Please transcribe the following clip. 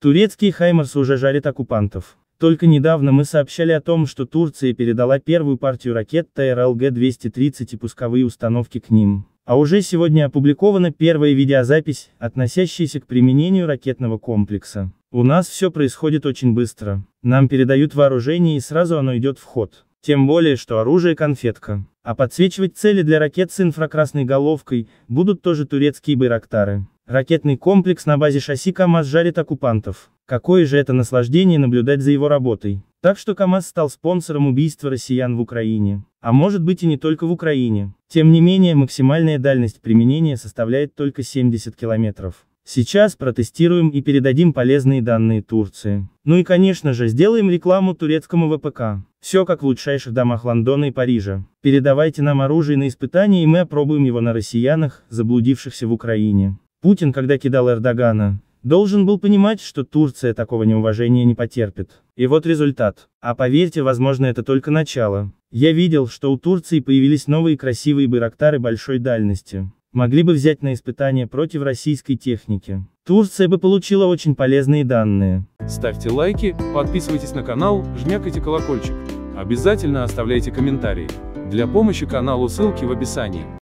Турецкие «Хаймарс» уже жарят оккупантов. Только недавно мы сообщали о том, что Турция передала первую партию ракет ТРЛГ-230 и пусковые установки к ним. А уже сегодня опубликована первая видеозапись, относящаяся к применению ракетного комплекса. У нас все происходит очень быстро. Нам передают вооружение и сразу оно идет в ход. Тем более, что оружие конфетка. А подсвечивать цели для ракет с инфракрасной головкой будут тоже турецкие байрактары. Ракетный комплекс на базе шасси КАМАЗ жарит оккупантов. Какое же это наслаждение наблюдать за его работой. Так что КАМАЗ стал спонсором убийства россиян в Украине. А может быть и не только в Украине. Тем не менее, максимальная дальность применения составляет только 70 километров. Сейчас протестируем и передадим полезные данные Турции. Ну и конечно же сделаем рекламу турецкому ВПК. Все как в лучшайших домах Лондона и Парижа. Передавайте нам оружие на испытания и мы опробуем его на россиянах, заблудившихся в Украине. Путин, когда кидал Эрдогана, должен был понимать, что Турция такого неуважения не потерпит. И вот результат. А поверьте, возможно это только начало. Я видел, что у Турции появились новые красивые байрактары большой дальности. Могли бы взять на испытание против российской техники. Турция бы получила очень полезные данные. Ставьте лайки, подписывайтесь на канал, жмякайте колокольчик. Обязательно оставляйте комментарии. Для помощи каналу ссылки в описании.